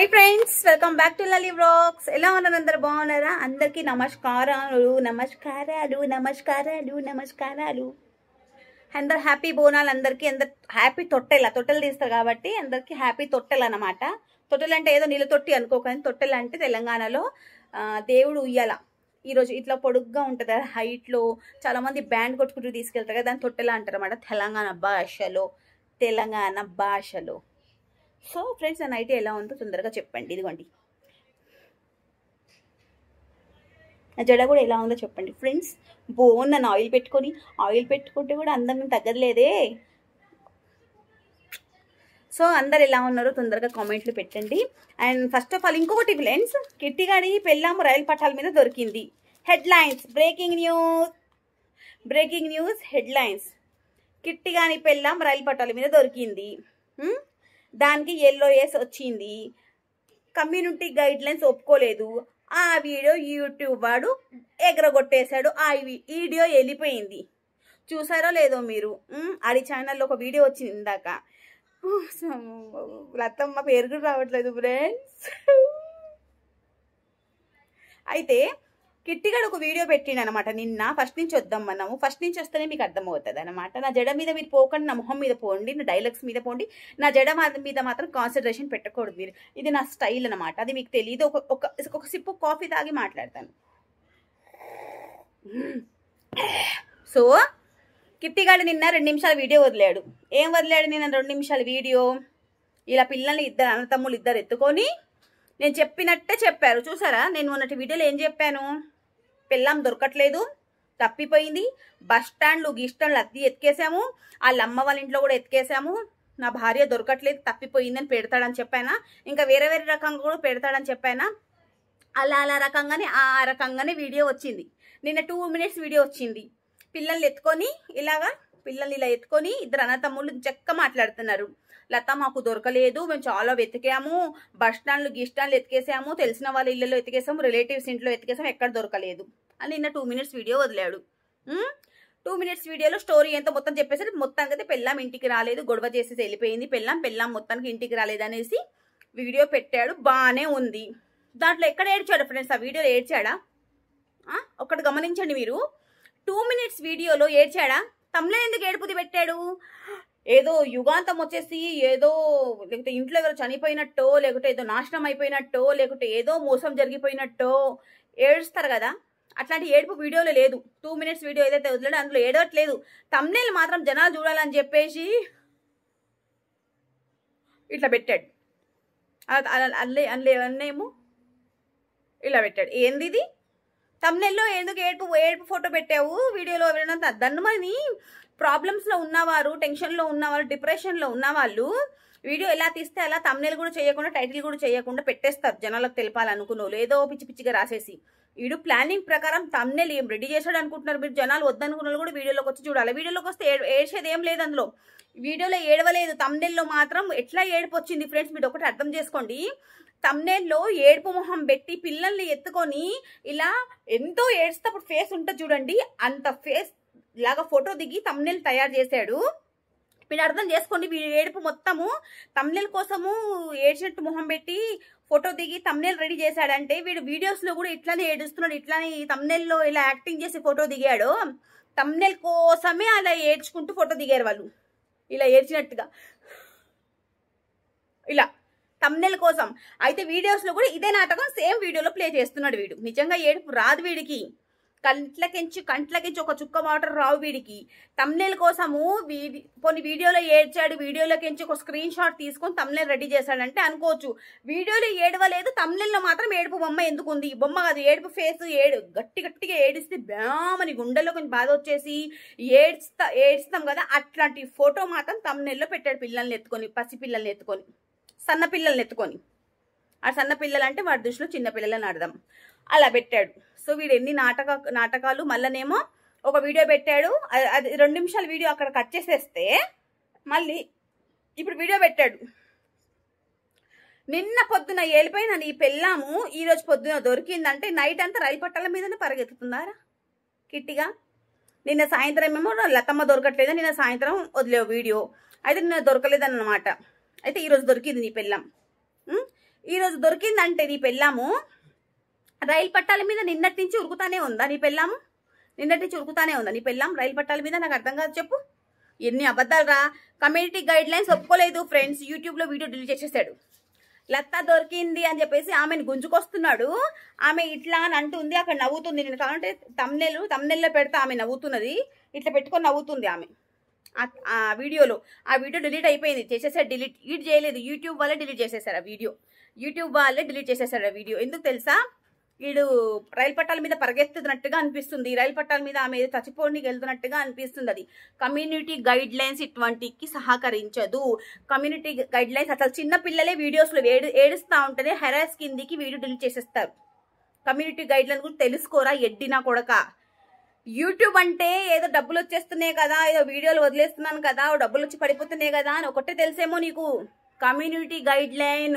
hi friends welcome back to Lali vlogs ఎలా ఉన్నారు అందరు బాగున్నారా అందరికీ నమస్కారాలు నమస్కారాలు నమస్కారాలు నమస్కారాలు అందరు హ్యాపీ బోనాలు అందరికీ అందరు హ్యాపీ తొట్టెల తొట్టెలు తీస్తారు కాబట్టి అందరికీ హ్యాపీ తొట్టెలు అనమాట తొట్టెలు అంటే ఏదో నీళ్ళ తొట్టి అనుకోకండి తొట్టెలు అంటే తెలంగాణలో దేవుడు ఉయ్యాల ఈరోజు ఇట్లా పొడుగ్గా ఉంటుంది కదా హైట్లో చాలామంది బ్యాండ్ కొట్టుకుంటూ తీసుకెళ్తారు కదా దాని తొట్టెలా అంటారు అన్నమాట తెలంగాణ భాషలో తెలంగాణ భాషలో సో ఫ్రెండ్స్ నా నైట్ ఎలా ఉందో తొందరగా చెప్పండి ఇదిగోండి నా జడ కూడా ఎలా ఉందో చెప్పండి ఫ్రెండ్స్ బోన్ నన్ను ఆయిల్ పెట్టుకొని ఆయిల్ పెట్టుకుంటే కూడా అందరం తగ్గదులేదే సో అందరు ఎలా ఉన్నారో తొందరగా కామెంట్లు పెట్టండి అండ్ ఫస్ట్ ఆఫ్ ఆల్ ఇంకొకటి ఫ్రెండ్స్ కిట్టిగాడి పెళ్ళాము రైలు పట్టాల మీద దొరికింది headlines breaking news breaking news headlines కిట్టిగాని పెళ్ళాం రైలు పట్టాల మీద దొరికింది దానికి ఎల్లో ఎస్ వచ్చింది కమ్యూనిటీ గైడ్ లైన్స్ ఒప్పుకోలేదు ఆ వీడియో యూట్యూబ్ వాడు ఎగరగొట్టేశాడు ఆ వీడియో వెళ్ళిపోయింది చూసారో లేదో మీరు అది ఛానల్లో ఒక వీడియో వచ్చింది ఇందాక లతమ్మ పేరు కూడా రావట్లేదు ఫ్రెండ్స్ అయితే కిట్టిగాడు ఒక వీడియో పెట్టిండు అనమాట నిన్న ఫస్ట్ నుంచి వద్దాం మనము ఫస్ట్ నుంచి వస్తేనే మీకు అర్థమవుతుంది అనమాట నా జడ మీద మీరు పోకండి నా మొహం మీద పోండి నా డైలాగ్స్ మీద పోండి నా జడ మీద మాత్రం కాన్సన్ట్రేషన్ పెట్టకూడదు మీరు ఇది నా స్టైల్ అనమాట అది మీకు తెలియదు ఒక ఒక సిప్పు కాఫీ తాగి మాట్లాడతాను సో కిట్టిగాడు నిన్న రెండు నిమిషాల వీడియో వదిలాడు ఏం వదిలాడు నిన్న రెండు నిమిషాల వీడియో ఇలా పిల్లల్ని ఇద్దరు అన్నతమ్ములు ఇద్దరు ఎత్తుకొని నేను చెప్పినట్టే చెప్పారు చూసారా నేను మొన్నటి వీడియోలో ఏం చెప్పాను పిల్లం దొరకట్లేదు తప్పిపోయింది బస్ స్టాండ్లు గీ స్టాండ్లు అద్దీ ఎత్తికేసాము వాళ్ళ అమ్మ వాళ్ళ ఇంట్లో కూడా ఎత్తికేసాము నా భార్య దొరకట్లేదు తప్పిపోయిందని పెడతాడని చెప్పాను ఇంకా వేరే వేరే రకంగా కూడా పెడతాడని చెప్పాను అలా అలా రకంగానే ఆ రకంగానే వీడియో వచ్చింది నిన్న టూ మినిట్స్ వీడియో వచ్చింది పిల్లల్ని ఎత్తుకొని ఇలాగా పిల్లల్ని ఇలా ఎత్తుకొని ఇద్దరు అన్నతమ్ముళ్ళు చక్క మాట్లాడుతున్నారు లత మాకు దొరకలేదు మేము చాలా వెతికాము బస్ స్టాండ్లు గీ స్టాండ్లు ఎతికేసాము తెలిసిన వాళ్ళ ఇళ్ళలో ఎతికేసాము రిలేటివ్స్ ఇంట్లో ఎతికేసాము ఎక్కడ దొరకలేదు అని నిన్న టూ మినిట్స్ వీడియో వదిలాడు టూ మినిట్స్ వీడియోలో స్టోరీ ఎంత మొత్తం చెప్పేసరికి మొత్తానికి అయితే పెళ్ళాం ఇంటికి రాలేదు గొడవ చేసేసి వెళ్ళిపోయింది పెళ్ళాం పెళ్ళాం మొత్తానికి ఇంటికి రాలేదు అనేసి వీడియో పెట్టాడు బాగానే ఉంది దాంట్లో ఎక్కడ ఏడ్చాడు ఫ్రెండ్స్ ఆ వీడియోలో ఏడ్చాడా ఒకటి గమనించండి మీరు టూ మినిట్స్ వీడియోలో ఏడ్చాడా తమ్ముళ్ళని ఎందుకు ఏడుపుది పెట్టాడు ఏదో యుగాంతం వచ్చేసి ఏదో లేకపోతే ఇంట్లో ఎవరు చనిపోయినట్టో లేకుంటే ఏదో నాశనం అయిపోయినట్టో లేకుంటే ఏదో మోసం జరిగిపోయినట్టో ఏడుస్తారు కదా అట్లాంటి ఏడుపు వీడియోలో లేదు టూ మినిట్స్ వీడియో ఏదైతే వదిలేదో అందులో ఏడవట్లేదు తమ్నేలు మాత్రం జనాలు చూడాలని చెప్పేసి ఇట్లా పెట్టాడు అల్లే అల్లే అన్నేమో ఇలా పెట్టాడు ఏంది ఇది తమ్నెల్లో ఎందుకు ఏడుపు ఏడుపు ఫోటో పెట్టావు వీడియోలో వెళ్ళినంత దాన్ని మరి ప్రాబ్లమ్స్లో ఉన్నవారు టెన్షన్లో ఉన్నవారు డిప్రెషన్లో ఉన్నవాళ్ళు వీడియో ఎలా తీస్తే అలా తమ్నేలు కూడా చేయకుండా టైటిల్ కూడా చేయకుండా పెట్టేస్తారు జనాలకు తెలిపాలనుకున్న ఏదో పిచ్చి పిచ్చిగా రాసేసి వీడు ప్లానింగ్ ప్రకారం తమ్నేలు ఏం రెడీ చేశాడు అనుకుంటున్నారు మీరు జనాలు వద్దనుకున్న కూడా వీడియోలోకి వచ్చి చూడాలి వీడియోలోకి వస్తే ఏడ్చేది ఏం లేదు అందులో వీడియోలో ఏడవలేదు తమ్నేల్లో మాత్రం ఎట్లా ఏడుపు వచ్చింది ఫ్రెండ్స్ మీరు ఒకటి అర్థం చేసుకోండి తమ్నేల్లో ఏడుపు మొహం పెట్టి పిల్లల్ని ఎత్తుకొని ఇలా ఎంతో ఏడ్స్తే అప్పుడు ఫేస్ ఉంటుంది చూడండి అంత ఫేస్ ఇలాగా ఫోటో దిగి తమ్నెల్ తయారు చేశాడు మీరు అర్థం చేసుకోండి వీడి ఏడుపు మొత్తము తమ్నెల్ కోసము ఏడ్చినట్టు మొహం పెట్టి ఫోటో దిగి తమ్నెల్ రెడీ చేశాడంటే వీడు వీడియోస్లో కూడా ఇట్లానే ఏడుస్తున్నాడు ఇట్లానే తమ్నెల్లో ఇలా యాక్టింగ్ చేసి ఫోటో దిగాడు తమ్నెల్ కోసమే అలా ఏడ్చుకుంటూ ఫోటో దిగారు వాళ్ళు ఇలా ఏడ్చినట్టుగా ఇలా తమ్నెల్ కోసం అయితే వీడియోస్లో కూడా ఇదే నాటకం సేమ్ వీడియోలో ప్లే చేస్తున్నాడు వీడు నిజంగా ఏడుపు రాదు వీడికి కంట్లకించి కంట్లకించి ఒక చుక్క వాటర్ రావు వీడికి తమ్నేల్ కోసము వీడి కొన్ని వీడియోలో ఏడ్చాడు వీడియోలోకించి ఒక స్క్రీన్ షాట్ తీసుకొని తమ్నేల్ రెడీ చేశాడంటే అనుకోవచ్చు వీడియోలో ఏడవలేదు తమ్నేల్లో మాత్రం ఏడుపు బొమ్మ ఎందుకు ఉంది బొమ్మ కాదు ఏడుపు ఫేస్ ఏడు గట్టి గట్టిగా ఏడిస్తే బ్యామని గుండెల్లో కొంచెం బాధ వచ్చేసి ఏడ్స్తా ఏడుస్తాం కదా అట్లాంటి ఫోటో మాత్రం తమ్నేల్లో పెట్టాడు పిల్లల్ని ఎత్తుకొని పసి పిల్లల్ని ఎత్తుకొని సన్న పిల్లల్ని ఎత్తుకొని ఆ సన్న పిల్లలంటే వాడి దృష్టిలో చిన్న పిల్లలని అర్థం అలా పెట్టాడు సో వీడు ఎన్ని నాటక నాటకాలు మళ్ళనేమో ఒక వీడియో పెట్టాడు అది రెండు నిమిషాల వీడియో అక్కడ కట్ చేసేస్తే మళ్ళీ ఇప్పుడు వీడియో పెట్టాడు నిన్న పొద్దున ఏలిపోయిన నీ పెళ్ళాము ఈరోజు పొద్దున దొరికిందంటే నైట్ అంతా రైలు పట్టాల మీదనే పరిగెత్తుతున్నారా కిట్టిగా నిన్న సాయంత్రం ఏమో లతమ్మ దొరకట్లేదు నిన్న సాయంత్రం వదిలేవు వీడియో అయితే నిన్న దొరకలేదన్నమాట అయితే ఈరోజు దొరికింది నీ పెళ్ళాం ఈరోజు దొరికిందంటే నీ పెళ్ళాము రైలు పట్టాల మీద నిన్నటి నుంచి ఉరుకుతానే ఉందా నీ పెళ్ళాము నిన్నటి నుంచి ఉరుకుతానే ఉందా నీ పెళ్ళాం రైలు పట్టాల మీద నాకు అర్థం కాదు చెప్పు ఎన్ని అబద్ధాలు రా కమ్యూనిటీ గైడ్ లైన్స్ ఒప్పుకోలేదు ఫ్రెండ్స్ యూట్యూబ్లో వీడియో డిలీట్ చేసేసాడు లత్త దొరికింది అని చెప్పేసి ఆమెను గుంజుకొస్తున్నాడు ఆమె ఇట్లా అని అంటుంది అక్కడ నవ్వుతుంది నేను కావాలంటే తమ్నెల్ తమ్నెల్లో పెడతా ఆమె నవ్వుతున్నది ఇట్లా పెట్టుకొని నవ్వుతుంది ఆమె ఆ వీడియోలో ఆ వీడియో డిలీట్ అయిపోయింది చేసేసారు డిలీట్ ఈడ్ చేయలేదు యూట్యూబ్ వాళ్ళే డిలీట్ చేసేసారు ఆ వీడియో యూట్యూబ్ వాళ్ళే డిలీట్ చేసేసారు ఆ వీడియో ఎందుకు తెలుసా వీడు రైలు పట్టాల మీద పరిగెత్తుతున్నట్టుగా అనిపిస్తుంది రైలు పట్టాల మీద ఆమె చచ్చిపోని వెళ్తున్నట్టుగా అనిపిస్తుంది అది కమ్యూనిటీ గైడ్ లైన్స్ ఇటువంటికి సహకరించదు కమ్యూనిటీ గైడ్ లైన్స్ అసలు చిన్న పిల్లలే వీడియోస్లో ఏడు ఏడుస్తూ ఉంటేనే హెరాస్ కిందికి వీడియో డిలీట్ చేసేస్తారు కమ్యూనిటీ గైడ్ లైన్ గురించి తెలుసుకోరా ఎడ్డినా కొడక యూట్యూబ్ అంటే ఏదో డబ్బులు వచ్చేస్తున్నాయి కదా ఏదో వీడియోలు వదిలేస్తున్నాను కదా డబ్బులు వచ్చి పడిపోతున్నాయి కదా అని ఒకటే తెలిసేమో నీకు కమ్యూనిటీ గైడ్ లైన్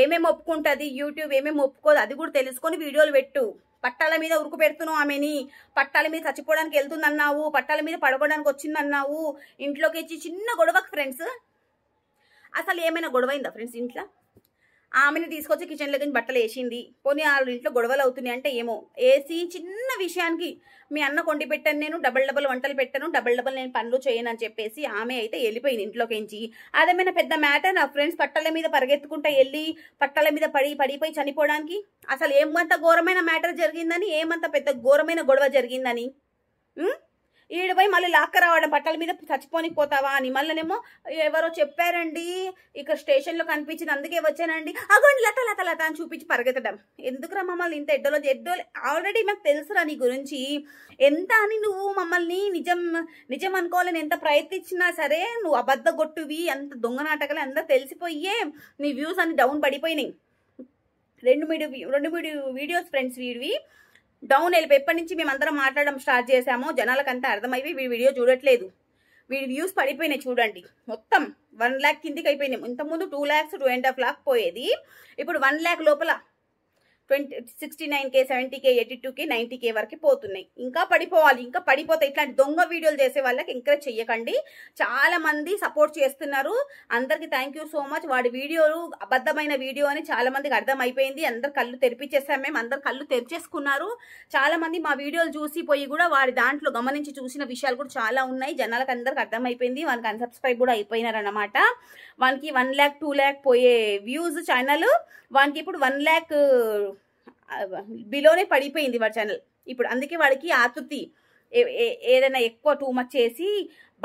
ఏమేమి ఒప్పుకుంటుంది యూట్యూబ్ ఏమేమి ఒప్పుకోదు అది కూడా తెలుసుకొని వీడియోలు పెట్టు పట్టాల మీద ఉరుకు పెడుతున్నావు ఆమెని పట్టాల మీద చచ్చిపోవడానికి వెళ్తుందన్నావు పట్టాల మీద పడుకోవడానికి వచ్చిందన్నావు ఇంట్లోకి ఇచ్చి చిన్న గొడవకు ఫ్రెండ్స్ అసలు ఏమైనా గొడవైందా ఫ్రెండ్స్ ఇంట్లో ఆమెను తీసుకొచ్చి కానీ బట్టలు వేసింది పోనీ వాళ్ళ ఇంట్లో గొడవలు అవుతున్నాయి అంటే ఏమో వేసి చిన్న విషయానికి మీ అన్న కొండి పెట్టాను నేను డబల్ డబల్ వంటలు పెట్టాను డబల్ డబల్ నేను పనులు చేయను అని చెప్పేసి ఆమె అయితే వెళ్ళిపోయింది ఇంట్లోకించి అదేమైనా పెద్ద మ్యాటర్ నా ఫ్రెండ్స్ పట్టల మీద పరిగెత్తుకుంటా వెళ్ళి పట్టల మీద పడి పడిపోయి చనిపోవడానికి అసలు ఏమంత ఘోరమైన మ్యాటర్ జరిగిందని ఏమంత పెద్ద ఘోరమైన గొడవ జరిగిందని పోయి మళ్ళీ లాక్క రావడం బట్టల మీద చచ్చిపోనికి పోతావా అని మళ్ళీనేమో ఎవరో చెప్పారండి ఇక్కడ స్టేషన్లో కనిపించింది అందుకే వచ్చానండి అగోండి లత లత లత అని చూపించి పరిగెత్తడం ఎందుకురా మమ్మల్ని ఇంత ఎడ్డలో ఎడ్డో ఆల్రెడీ మాకు తెలుసురా నీ గురించి ఎంత అని నువ్వు మమ్మల్ని నిజం నిజం అనుకోవాలని ఎంత ప్రయత్నించినా సరే నువ్వు కొట్టువి అంత దొంగ నాటకాలు అంతా తెలిసిపోయే నీ వ్యూస్ అన్ని డౌన్ పడిపోయినాయి రెండు మీడియో రెండు మీడియో వీడియోస్ ఫ్రెండ్స్ వీడివి డౌన్ వెళ్ళిపోయి ఎప్పటి నుంచి మేమందరం మాట్లాడడం స్టార్ట్ చేశామో జనాలకంతా అర్థమైపోయి వీడి వీడియో చూడట్లేదు వీడి వ్యూస్ పడిపోయినాయి చూడండి మొత్తం వన్ ల్యాక్ కిందికి అయిపోయినాయి ఇంతకుముందు two lakhs two and half lakh పోయేది ఇప్పుడు వన్ ల్యాక్ లోపల twenty sixty nine K seventy K eighty two K ninety K వరకు పోతున్నాయి ఇంకా పడిపోవాలి ఇంకా పడిపోతే ఇట్లాంటి దొంగ వీడియోలు చేసే వాళ్ళకి ఎంకరేజ్ చేయకండి చాలా మంది సపోర్ట్ చేస్తున్నారు అందరికి థ్యాంక్ యూ సో మచ్ వాడి వీడియోలు అబద్ధమైన వీడియో అని చాలా మందికి అర్థమైపోయింది అందరు కళ్ళు తెరిపించేసాం మేము అందరు కళ్ళు తెరిచేసుకున్నారు చాలా మంది మా వీడియోలు చూసి పోయి కూడా వాడి దాంట్లో గమనించి చూసిన విషయాలు కూడా చాలా ఉన్నాయి జనాలకు అందరికి అర్థమైపోయింది వానికి అన్సబ్స్క్రైబ్ కూడా అయిపోయినారనమాట వానికి వన్ ల్యాక్ టూ ల్యాక్ పోయే వ్యూస్ ఛానల్ వానికి ఇప్పుడు వన్ ల్యాక్ బిలోనే పడిపోయింది వాడి ఛానల్ ఇప్పుడు అందుకే వాడికి ఆతృప్తి ఏదైనా ఎక్కువ టూ మచ్ చేసి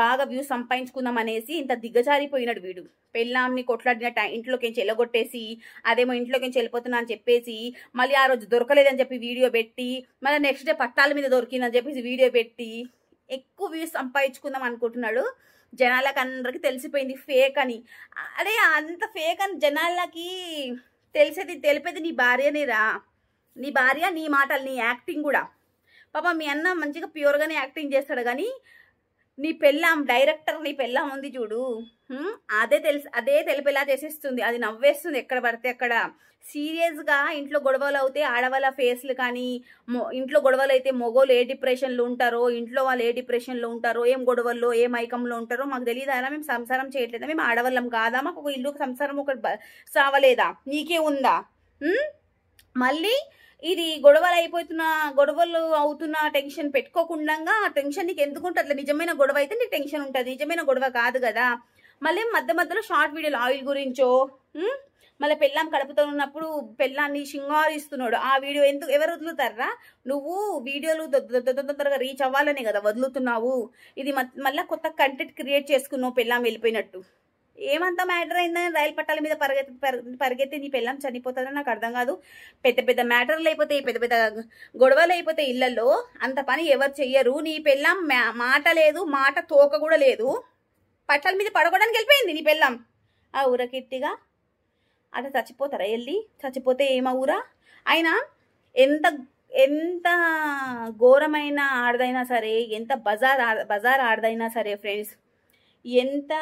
బాగా వ్యూస్ సంపాదించుకుందాం అనేసి ఇంత దిగజారిపోయినాడు వీడు పెళ్ళాంని కొట్లాడిన ఇంట్లోకి నుంచి వెళ్ళగొట్టేసి అదేమో ఇంట్లోకి నుంచి వెళ్ళిపోతున్నా అని చెప్పేసి మళ్ళీ ఆ రోజు దొరకలేదని చెప్పి వీడియో పెట్టి మళ్ళీ నెక్స్ట్ డే పట్టాల మీద దొరికిందని చెప్పేసి వీడియో పెట్టి ఎక్కువ వ్యూస్ సంపాదించుకుందాం అనుకుంటున్నాడు జనాలకు అందరికీ తెలిసిపోయింది ఫేక్ అని అరే అంత ఫేక్ అని జనాలకి తెలిసేది తెలిపేది నీ భార్యనేరా నీ భార్య నీ మాటలు నీ యాక్టింగ్ కూడా పాప మీ అన్న మంచిగా ప్యూర్గానే యాక్టింగ్ చేస్తాడు కానీ నీ పెళ్ళాం డైరెక్టర్ నీ పెళ్ళాం ఉంది చూడు అదే తెలుసు అదే తెలిపేలా చేసేస్తుంది అది నవ్వేస్తుంది ఎక్కడ పడితే అక్కడ సీరియస్గా ఇంట్లో గొడవలు అవుతే ఆడవాళ్ళ ఫేస్లు కానీ ఇంట్లో గొడవలు అయితే మొగోలు ఏ డిప్రెషన్లో ఉంటారో ఇంట్లో వాళ్ళు ఏ డిప్రెషన్లో ఉంటారో ఏం గొడవల్లో ఏ మైకంలో ఉంటారో మాకు తెలియదా మేము సంసారం చేయట్లేదా మేము ఆడవాళ్ళం కాదా మాకు ఒక ఇల్లు సంసారం ఒకటి సావలేదా నీకే ఉందా మళ్ళీ ఇది గొడవలు అయిపోతున్న గొడవలు అవుతున్న టెన్షన్ పెట్టుకోకుండా ఆ టెన్షన్ నీకు ఎందుకుంటే అట్లా నిజమైన గొడవ అయితే నీకు టెన్షన్ ఉంటుంది నిజమైన గొడవ కాదు కదా మళ్ళీ మధ్య మధ్యలో షార్ట్ వీడియోలు ఆయిల్ గురించో మళ్ళీ పెళ్ళాం కడుపుతో ఉన్నప్పుడు పెళ్ళాన్ని శింగారిస్తున్నాడు ఆ వీడియో ఎందుకు ఎవరు వదులుతారా నువ్వు వీడియోలు తొందరగా రీచ్ అవ్వాలనే కదా వదులుతున్నావు ఇది మళ్ళీ కొత్త కంటెంట్ క్రియేట్ చేసుకున్నావు పెళ్ళాం వెళ్ళిపోయినట్టు ఏమంత మ్యాటర్ అయిందని రైలు పట్టాల మీద పరిగెత్తి పరిగెత్తి నీ పిల్లం చనిపోతుందని నాకు అర్థం కాదు పెద్ద పెద్ద మ్యాటర్లు అయిపోతాయి పెద్ద పెద్ద గొడవలు అయిపోతాయి ఇళ్లలో అంత పని ఎవరు చెయ్యరు నీ పిల్లం మాట లేదు మాట తోక కూడా లేదు పట్టాల మీద పడగొడడానికి వెళ్ళిపోయింది నీ పిల్లం ఆ ఊరకిట్టిగా అట్లా చచ్చిపోతారా వెళ్ళి చచ్చిపోతే ఏమా ఊరా అయినా ఎంత ఎంత ఘోరమైన ఆడదైనా సరే ఎంత బజార్ బజార్ ఆడదైనా సరే ఫ్రెండ్స్ ఎంత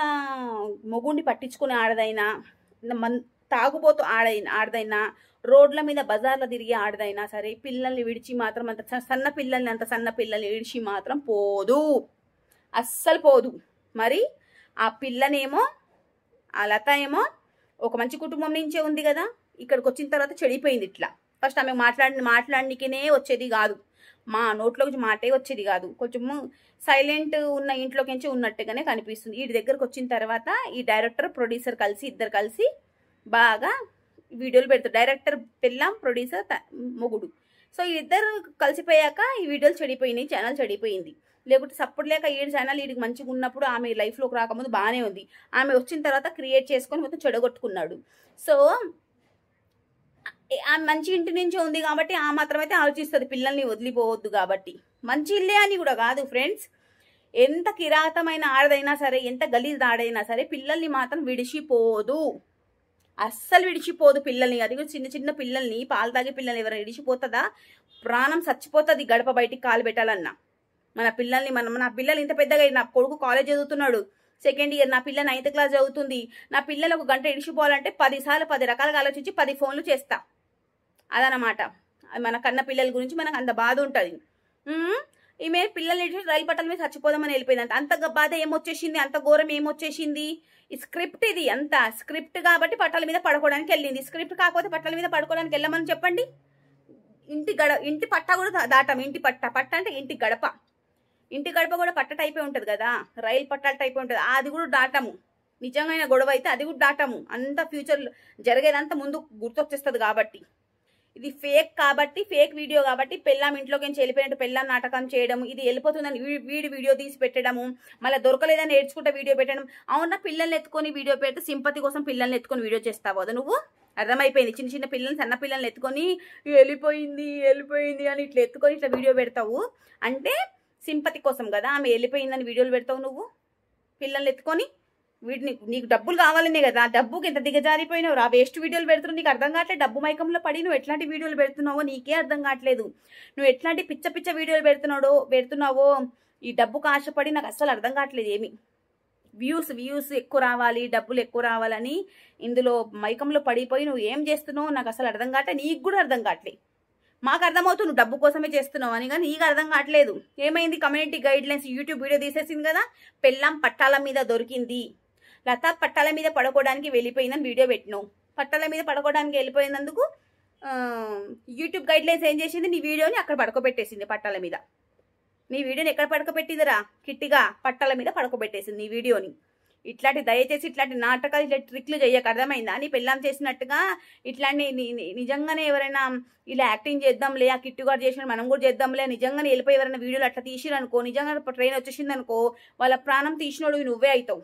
మొగుండి పట్టించుకునే ఆడదైనా మన్ తాగుబోతూ ఆడైనా ఆడదైనా రోడ్ల మీద బజార్లో తిరిగి ఆడదైనా సరే పిల్లల్ని విడిచి మాత్రం అంత సన్న పిల్లల్ని అంత సన్న పిల్లల్ని విడిచి మాత్రం పోదు అస్సలు పోదు మరి ఆ పిల్లనేమో ఆ లత ఏమో ఒక మంచి కుటుంబం నుంచే ఉంది కదా ఇక్కడికి వచ్చిన తర్వాత చెడిపోయింది ఇట్లా ఫస్ట్ ఆమె మాట్లాడి మాట్లాడనికినే వచ్చేది కాదు మా నోట్లో మాటే వచ్చేది కాదు కొంచెము సైలెంట్ ఉన్న ఇంట్లోకించి ఉన్నట్టుగానే కనిపిస్తుంది వీడి దగ్గరకు వచ్చిన తర్వాత ఈ డైరెక్టర్ ప్రొడ్యూసర్ కలిసి ఇద్దరు కలిసి బాగా వీడియోలు పెడతారు డైరెక్టర్ పెళ్ళాం ప్రొడ్యూసర్ మొగుడు సో ఇద్దరు కలిసిపోయాక ఈ వీడియోలు చెడిపోయినాయి ఛానల్ చెడిపోయింది లేకుంటే సపోర్ట్ లేక ఏడు ఛానల్ వీడికి మంచిగా ఉన్నప్పుడు ఆమె లైఫ్లోకి రాకముందు బాగానే ఉంది ఆమె వచ్చిన తర్వాత క్రియేట్ చేసుకొని మొత్తం చెడగొట్టుకున్నాడు సో ఆమె మంచి ఇంటి నుంచే ఉంది కాబట్టి ఆ మాత్రమైతే ఆలోచిస్తుంది పిల్లల్ని వదిలిపోవద్దు కాబట్టి మంచి ఇల్లే అని కూడా కాదు ఫ్రెండ్స్ ఎంత కిరాతమైన ఆడదైనా సరే ఎంత గలీజ్ ఆడైనా సరే పిల్లల్ని మాత్రం విడిచిపోదు అస్సలు విడిచిపోదు పిల్లల్ని అది కూడా చిన్న చిన్న పిల్లల్ని పాలు తాగే పిల్లల్ని ఎవరైనా విడిచిపోతుందా ప్రాణం చచ్చిపోతుంది గడప బయటికి కాలు పెట్టాలన్నా మన పిల్లల్ని మనం నా పిల్లలు ఇంత పెద్దగా నా కొడుకు కాలేజ్ చదువుతున్నాడు సెకండ్ ఇయర్ నా పిల్ల నైన్త్ క్లాస్ చదువుతుంది నా పిల్లలకు గంట ఇడిచిపోవాలంటే పదిసార్లు పది రకాలుగా ఆలోచించి పది ఫోన్లు చేస్తాను అదనమాట మన కన్న పిల్లల గురించి మనకు అంత బాధ ఉంటుంది ఈమె పిల్లల్ని రైలు పట్టాల మీద చచ్చిపోదామని వెళ్ళిపోయింది అంత బాధ ఏమొచ్చేసింది అంత ఘోరం ఏమొచ్చేసింది ఈ స్క్రిప్ట్ ఇది అంత స్క్రిప్ట్ కాబట్టి పట్టాల మీద పడుకోవడానికి వెళ్ళింది స్క్రిప్ట్ కాకపోతే పట్టాల మీద పడుకోవడానికి వెళ్ళమని చెప్పండి ఇంటి గడ ఇంటి పట్ట కూడా దాటం ఇంటి పట్ట పట్ట అంటే ఇంటి గడప ఇంటి గడప కూడా పట్ట టైపే ఉంటుంది కదా రైలు పట్టాల టైపే ఉంటుంది అది కూడా దాటము నిజమైన గొడవ అయితే అది కూడా దాటము అంత ఫ్యూచర్ జరిగేదంతా ముందు గుర్తొచ్చేస్తుంది కాబట్టి ఇది ఫేక్ కాబట్టి ఫేక్ వీడియో కాబట్టి పెళ్ళాం ఇంట్లోకి నుంచి వెళ్ళిపోయినట్టు పెళ్ళాం నాటకం చేయడం ఇది వెళ్ళిపోతుందని వీడి వీడియో తీసి పెట్టడము మళ్ళీ దొరకలేదని నేర్చుకుంటే వీడియో పెట్టడం అవునా పిల్లల్ని ఎత్తుకొని వీడియో పెడితే సింపతి కోసం పిల్లల్ని ఎత్తుకొని వీడియో చేస్తావు నువ్వు అర్థమైపోయింది చిన్న చిన్న పిల్లల్ని సన్న పిల్లల్ని ఎత్తుకొని వెళ్ళిపోయింది వెళ్ళిపోయింది అని ఇట్లా ఎత్తుకొని ఇట్లా వీడియో పెడతావు అంటే సింపతి కోసం కదా ఆమె వెళ్ళిపోయిందని వీడియోలు పెడతావు నువ్వు పిల్లల్ని ఎత్తుకొని వీటిని నీకు డబ్బులు కావాలనే కదా డబ్బుకి ఎంత దిగజారిపోయినావు రా వేస్ట్ వీడియోలు పెడుతున్నావు నీకు అర్థం కావట్లేదు డబ్బు మైకంలో పడి నువ్వు ఎట్లాంటి వీడియోలు పెడుతున్నావో నీకే అర్థం కావట్లేదు నువ్వు ఎట్లాంటి పిచ్చ పిచ్చ వీడియోలు పెడుతున్నాడో పెడుతున్నావో ఈ డబ్బుకు ఆశపడి నాకు అస్సలు అర్థం కావట్లేదు ఏమి వ్యూస్ వ్యూస్ ఎక్కువ రావాలి డబ్బులు ఎక్కువ రావాలని ఇందులో మైకంలో పడిపోయి నువ్వు ఏం చేస్తున్నావు నాకు అసలు అర్థం కావట్లే నీకు కూడా అర్థం కావట్లేదు మాకు అర్థమవుతుంది నువ్వు డబ్బు కోసమే చేస్తున్నావు అని కానీ నీకు అర్థం కావట్లేదు ఏమైంది కమ్యూనిటీ గైడ్లైన్స్ యూట్యూబ్ వీడియో తీసేసింది కదా పెళ్ళం పట్టాల మీద దొరికింది లత పట్టాల మీద పడుకోవడానికి వెళ్ళిపోయిందని వీడియో పెట్టినావు పట్టాల మీద పడుకోవడానికి వెళ్ళిపోయినందుకు యూట్యూబ్ గైడ్ లైన్స్ ఏం చేసింది నీ వీడియోని అక్కడ పడుకోబెట్టేసింది పట్టాల మీద నీ వీడియోని ఎక్కడ పడుకోబెట్టిందిరా కిట్టిగా పట్టాల మీద పడుకోబెట్టేసింది నీ వీడియోని ఇట్లాంటి దయచేసి ఇట్లాంటి నాటకాలు ఇట్లాంటి ట్రిక్లు చేయక అర్థమైందా నీ పెళ్ళాం చేసినట్టుగా ఇట్లాంటి నిజంగానే ఎవరైనా ఇలా యాక్టింగ్ చేద్దాంలే ఆ కిట్టు గారు చేసిన మనం కూడా చేద్దాంలే నిజంగానే వెళ్ళిపోయి ఎవరైనా వీడియోలు అట్లా తీసిరనుకో నిజంగా ట్రైన్ వచ్చేసిందనుకో వాళ్ళ ప్రాణం తీసినోడు నువ్వే అవుతావు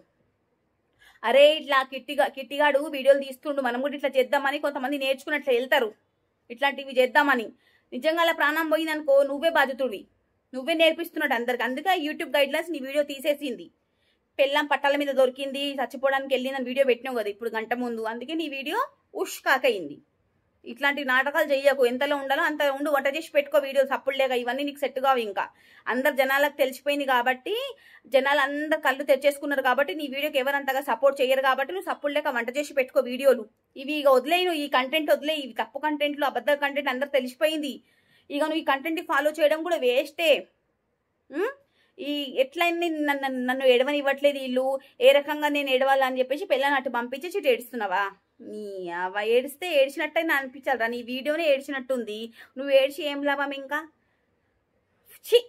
అరే ఇట్లా కిట్టిగా కిట్టిగాడు వీడియోలు తీస్తుండు మనం కూడా ఇట్లా చేద్దామని కొంతమంది నేర్చుకున్నట్లు వెళ్తారు ఇట్లాంటివి చేద్దామని నిజంగా అలా ప్రాణం పోయిందనుకో నువ్వే బాధితుడివి నువ్వే నేర్పిస్తున్నాడు అందరికి అందుకే యూట్యూబ్ గైడ్లైన్స్ నీ వీడియో తీసేసింది పెళ్ళం పట్టాల మీద దొరికింది చచ్చిపోవడానికి వెళ్ళిందని వీడియో పెట్టినావు కదా ఇప్పుడు గంట ముందు అందుకే నీ వీడియో ఉష్ కాకయింది ఇట్లాంటి నాటకాలు చేయకు ఎంతలో ఉండాలో అంత ఉండు వంట చేసి పెట్టుకో వీడియోస్ అప్పుడులేగా ఇవన్నీ నీకు సెట్ కావు ఇంకా అందరు జనాలకు తెలిసిపోయింది కాబట్టి జనాలు అందరు కళ్ళు తెచ్చేసుకున్నారు కాబట్టి నీ వీడియోకి ఎవరంతగా సపోర్ట్ చేయరు కాబట్టి నువ్వు సప్పుడులేక వంట చేసి పెట్టుకో వీడియోలు ఇవి ఇక వదిలేను ఈ కంటెంట్ వదిలే ఇవి తప్పు కంటెంట్లు అబద్ధ కంటెంట్ అందరు తెలిసిపోయింది ఇక నువ్వు ఈ కంటెంట్ ఫాలో చేయడం కూడా వేస్టే ఈ ఎట్లయింది నన్ను నన్ను ఎడవనివ్వట్లేదు వీళ్ళు ఏ రకంగా నేను ఎడవాలని చెప్పేసి పిల్లని అటు పంపించి ఇటు ఏడుస్తున్నావా నీ అవ ఏడిస్తే అనిపించాలి రా నీ వీడియోనే ఏడిచినట్టుంది నువ్వు ఏడిచి ఏం లాభం ఇంకా ఛీ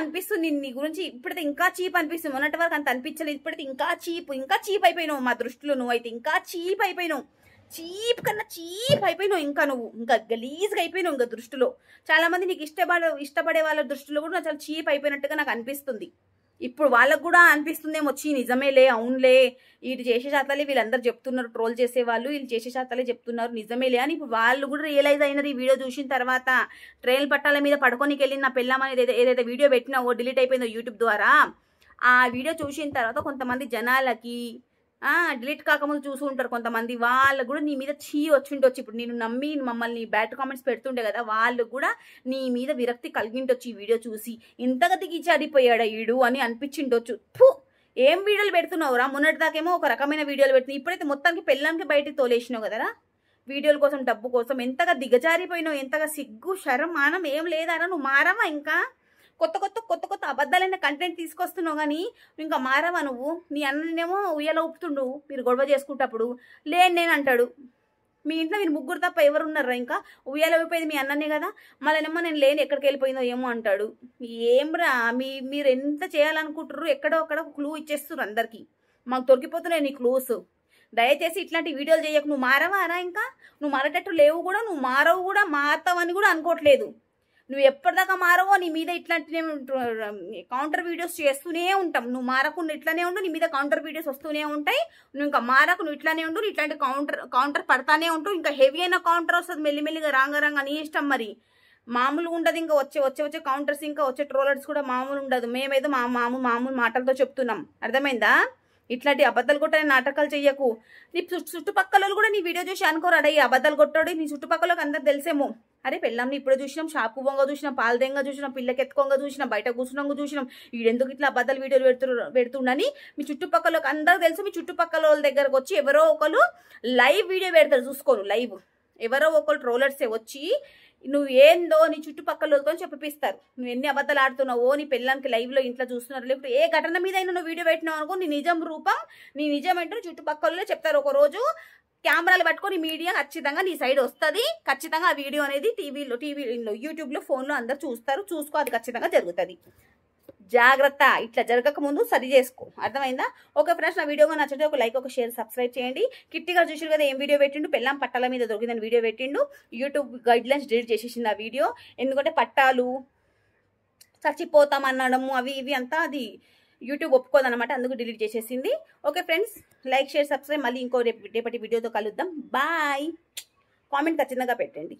అనిపిస్తుంది నీ గురించి ఇప్పుడైతే ఇంకా చీప్ అనిపిస్తుంది మొన్నటి వరకు అంత అనిపించలేదు ఇప్పుడైతే ఇంకా చీప్ ఇంకా చీప్ అయిపోయినావు మా దృష్టిలో నువ్వు అయితే ఇంకా చీప్ అయిపోయినావు చీప్ కన్నా చీప్ అయిపోయినావు ఇంకా నువ్వు ఇంకా గలీజ్గా అయిపోయినావు ఇంకా దృష్టిలో చాలా మంది నీకు ఇష్టపడ ఇష్టపడే వాళ్ళ దృష్టిలో కూడా చాలా చీప్ అయిపోయినట్టుగా నాకు అనిపిస్తుంది ఇప్పుడు వాళ్ళకు కూడా అనిపిస్తుందేమో వచ్చి నిజమేలే అవునులే వీటి చేసే శాతాలే వీళ్ళందరూ చెప్తున్నారు ట్రోల్ చేసేవాళ్ళు వీళ్ళు చేసే శాతాలే చెప్తున్నారు నిజమేలే అని ఇప్పుడు వాళ్ళు కూడా రియలైజ్ అయినారు ఈ వీడియో చూసిన తర్వాత ట్రైల్ పట్టాల మీద పడుకోనికి వెళ్ళిన నా పిల్లమని ఏదైతే ఏదైతే వీడియో పెట్టినావో డిలీట్ అయిపోయిందో యూట్యూబ్ ద్వారా ఆ వీడియో చూసిన తర్వాత కొంతమంది జనాలకి డిలీట్ కాకముందు చూసి ఉంటారు కొంతమంది వాళ్ళు కూడా నీ మీద చీ వచ్చిండొచ్చు ఇప్పుడు నేను నమ్మి మమ్మల్ని బ్యాడ్ కామెంట్స్ పెడుతుండే కదా వాళ్ళు కూడా నీ మీద విరక్తి కలిగిండొచ్చు ఈ వీడియో చూసి ఇంతగా దిగి చడిపోయాడా ఈడు అని అనిపించిండొచ్చు థూ ఏం వీడియోలు పెడుతున్నావురా మొన్నటిదాకేమో ఒక రకమైన వీడియోలు పెడుతున్నావు ఇప్పుడైతే మొత్తానికి పెళ్ళానికి బయటికి తోలేసినావు కదరా వీడియోల కోసం డబ్బు కోసం ఎంతగా దిగజారిపోయినావు ఎంతగా సిగ్గు శరం మానం ఏం లేదారా నువ్వు మారావా ఇంకా కొత్త కొత్త కొత్త కొత్త అబద్ధాలైన కంటెంట్ తీసుకొస్తున్నావు కానీ ఇంకా మారావా నువ్వు నీ అన్ననేమో ఉయ్యలో ఊపుతుండు మీరు గొడవ చేసుకుంటప్పుడు లేని నేను అంటాడు మీ ఇంట్లో మీరు ముగ్గురు తప్ప ఎవరు ఉన్నారా ఇంకా ఉయ్యాల అయిపోయింది మీ అన్ననే కదా మళ్ళీనేమో నేను లేని ఎక్కడికి వెళ్ళిపోయిందో ఏమో అంటాడు ఏం రా మీ మీరు ఎంత చేయాలనుకుంటున్నారు ఎక్కడో అక్కడ క్లూ ఇచ్చేస్తున్నారు అందరికీ మాకు దొరికిపోతున్నాయి నీ క్లూస్ దయచేసి ఇట్లాంటి వీడియోలు చేయకు నువ్వు మారవా రా ఇంకా నువ్వు మారేటట్టు లేవు కూడా నువ్వు మారవు కూడా మారతావని కూడా అనుకోవట్లేదు నువ్వు ఎప్పటిదాకా మారవో నీ మీద ఇట్లాంటి కౌంటర్ వీడియోస్ చేస్తూనే ఉంటాం నువ్వు మారకుండా ఇట్లానే ఉండు నీ మీద కౌంటర్ వీడియోస్ వస్తూనే ఉంటాయి నువ్వు ఇంకా మారకు నువ్వు ఇట్లానే ఉండు ఇట్లాంటి కౌంటర్ కౌంటర్ పడతానే ఉంటూ ఇంకా హెవీ అయిన కౌంటర్ వస్తుంది మెల్లిమెల్లిగా రాంగ రాంగ నీ ఇష్టం మరి మామూలు ఉండదు ఇంకా వచ్చే వచ్చే వచ్చే కౌంటర్స్ ఇంకా వచ్చే ట్రోలర్స్ కూడా మామూలు ఉండదు మేమేదో మా మామూలు మామూలు మాటలతో చెప్తున్నాం అర్థమైందా ఇట్లాంటి అబద్ధాలు కొట్టని నాటకాలు చెయ్యకు నీ చుట్టుపక్కల కూడా నీ వీడియో చూసి అనుకోరు అడయ్యి అబద్ధాలు కొట్టాడు నీ చుట్టుపక్కల అందరు తెలిసేమో అరే పెళ్ళాంని ఇప్పుడు చూసినాం షాపు బొంగ చూసినాం పాలదేంగా చూసినాం పిల్లకి ఎత్తుకొంగ చూసినాం బయట కూర్చున్నాం చూసినాం వీడెందుకు ఇట్లా అబద్ధాలు వీడియోలు పెడుతు పెడుతుండని మీ చుట్టుపక్కల అందరూ తెలుసు మీ చుట్టుపక్కల వాళ్ళ దగ్గరకు వచ్చి ఎవరో ఒకరు లైవ్ వీడియో పెడతారు చూసుకోరు లైవ్ ఎవరో ఒకరు ట్రోలర్సే వచ్చి నువ్వు ఏందో నీ చుట్టుపక్కల వదుకొని చెప్పిస్తారు నువ్వు ఎన్ని అబద్ధాలు ఆడుతున్నావో నీ పెళ్ళానికి లైవ్లో ఇంట్లో చూస్తున్నారు లేకపోతే ఏ ఘటన మీద నువ్వు వీడియో పెట్టినావు అనుకో నీ నిజం రూపం నీ నిజం ఏంటో చుట్టుపక్కల చెప్తారు ఒక రోజు కెమెరాలు పట్టుకొని మీడియా ఖచ్చితంగా నీ సైడ్ వస్తుంది ఖచ్చితంగా ఆ వీడియో అనేది టీవీలో టీవీలో యూట్యూబ్లో ఫోన్లో అందరు చూస్తారు చూసుకో అది ఖచ్చితంగా జరుగుతుంది జాగ్రత్త ఇట్లా జరగక ముందు సరి చేసుకో అర్థమైందా ఒక ఫ్రెండ్స్ నా వీడియో నచ్చితే ఒక లైక్ ఒక షేర్ సబ్స్క్రైబ్ చేయండి కిట్టిగా చూసారు కదా ఏం వీడియో పెట్టిండు పెళ్ళం పట్టాల మీద దొరికిందని వీడియో పెట్టిండు యూట్యూబ్ గైడ్లైన్స్ డిలీట్ చేసేసింది ఆ వీడియో ఎందుకంటే పట్టాలు చచ్చిపోతాం అనడము అవి ఇవి అంతా అది యూట్యూబ్ ఒప్పుకోదనమాట అందుకు డిలీట్ చేసేసింది okay friends like share subscribe మళ్ళీ ఇంకో రేపు రేపటి వీడియోతో కలుద్దాం బాయ్ కామెంట్ ఖచ్చితంగా పెట్టండి